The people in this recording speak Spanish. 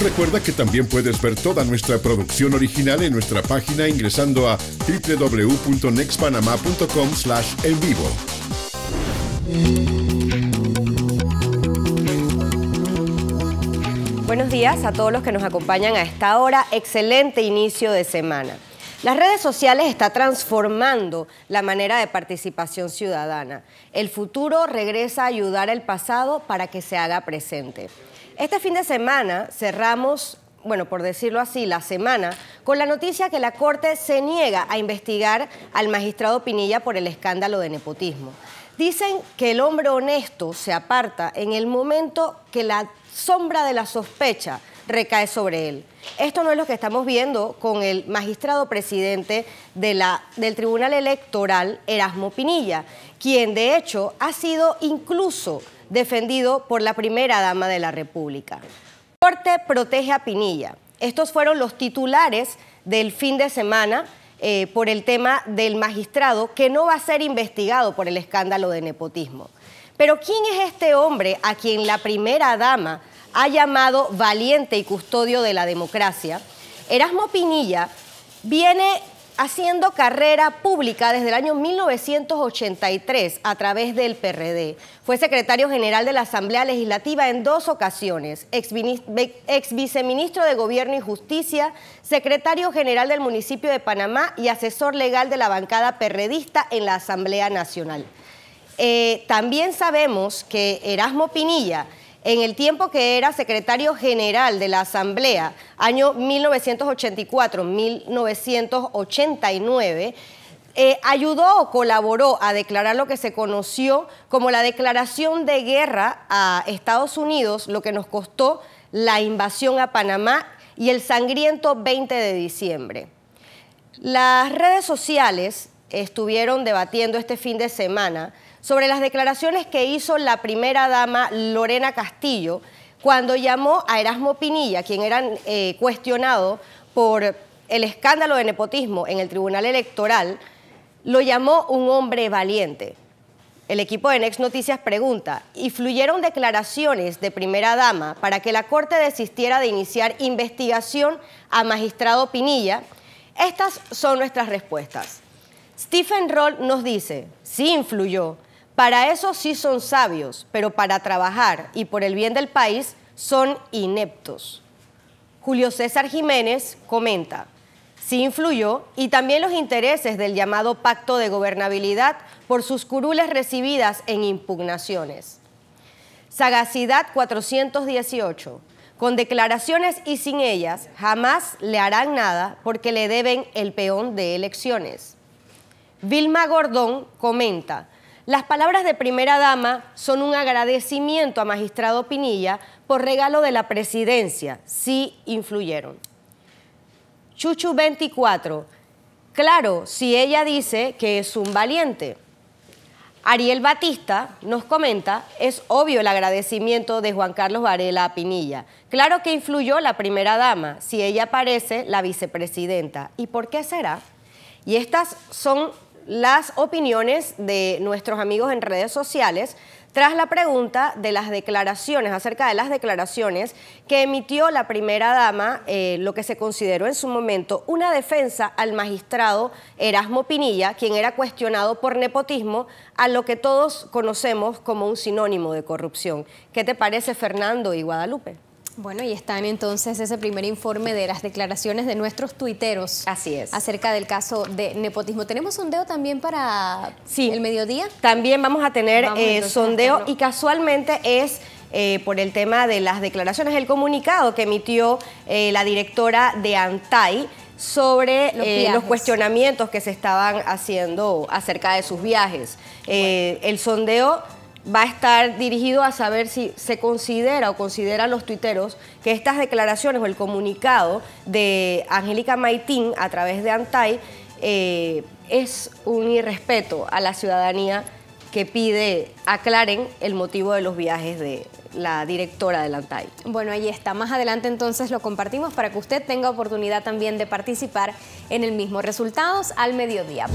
Recuerda que también puedes ver toda nuestra producción original en nuestra página ingresando a www.nextpanama.com slash en vivo. Buenos días a todos los que nos acompañan a esta hora. Excelente inicio de semana. Las redes sociales están transformando la manera de participación ciudadana. El futuro regresa a ayudar al pasado para que se haga presente. Este fin de semana cerramos bueno, por decirlo así, la semana, con la noticia que la Corte se niega a investigar al magistrado Pinilla por el escándalo de nepotismo. Dicen que el hombre honesto se aparta en el momento que la sombra de la sospecha recae sobre él. Esto no es lo que estamos viendo con el magistrado presidente del Tribunal Electoral, Erasmo Pinilla, quien de hecho ha sido incluso defendido por la primera dama de la República. Corte protege a Pinilla. Estos fueron los titulares del fin de semana eh, por el tema del magistrado que no va a ser investigado por el escándalo de nepotismo. Pero ¿quién es este hombre a quien la primera dama ha llamado valiente y custodio de la democracia? Erasmo Pinilla viene haciendo carrera pública desde el año 1983 a través del PRD. Fue secretario general de la Asamblea Legislativa en dos ocasiones, ex, viceministro de Gobierno y Justicia, secretario general del municipio de Panamá y asesor legal de la bancada perredista en la Asamblea Nacional. Eh, también sabemos que Erasmo Pinilla en el tiempo que era secretario general de la Asamblea, año 1984-1989, eh, ayudó o colaboró a declarar lo que se conoció como la declaración de guerra a Estados Unidos, lo que nos costó la invasión a Panamá y el sangriento 20 de diciembre. Las redes sociales estuvieron debatiendo este fin de semana sobre las declaraciones que hizo la primera dama Lorena Castillo cuando llamó a Erasmo Pinilla, quien era eh, cuestionado por el escándalo de nepotismo en el Tribunal Electoral, lo llamó un hombre valiente. El equipo de Next Noticias pregunta, ¿y fluyeron declaraciones de primera dama para que la Corte desistiera de iniciar investigación a magistrado Pinilla? Estas son nuestras respuestas. Stephen Roll nos dice, sí influyó, para eso sí son sabios, pero para trabajar y por el bien del país son ineptos. Julio César Jiménez comenta, sí influyó y también los intereses del llamado pacto de gobernabilidad por sus curules recibidas en impugnaciones. Sagacidad 418. Con declaraciones y sin ellas jamás le harán nada porque le deben el peón de elecciones. Vilma Gordón comenta, las palabras de primera dama son un agradecimiento a magistrado Pinilla por regalo de la presidencia. Sí influyeron. Chuchu 24. Claro, si ella dice que es un valiente. Ariel Batista nos comenta, es obvio el agradecimiento de Juan Carlos Varela a Pinilla. Claro que influyó la primera dama, si ella parece la vicepresidenta. ¿Y por qué será? Y estas son las opiniones de nuestros amigos en redes sociales tras la pregunta de las declaraciones, acerca de las declaraciones que emitió la primera dama, eh, lo que se consideró en su momento una defensa al magistrado Erasmo Pinilla, quien era cuestionado por nepotismo, a lo que todos conocemos como un sinónimo de corrupción. ¿Qué te parece, Fernando y Guadalupe? Bueno, y están entonces ese primer informe de las declaraciones de nuestros tuiteros. Así es. Acerca del caso de nepotismo. ¿Tenemos sondeo también para sí. el mediodía? También vamos a tener eh, sondeo y casualmente es... Eh, por el tema de las declaraciones, el comunicado que emitió eh, la directora de ANTAI sobre los, cuestionamientos que se estaban haciendo acerca de sus viajes. El sondeo va a estar dirigido a saber si se considera o consideran los tuiteros que estas declaraciones o el comunicado de Angélica Maitín a través de Antay eh, es un irrespeto a la ciudadanía que pide aclaren el motivo de los viajes de la directora de la Antay. Bueno, ahí está. Más adelante entonces lo compartimos para que usted tenga oportunidad también de participar en el mismo. Resultados al mediodía.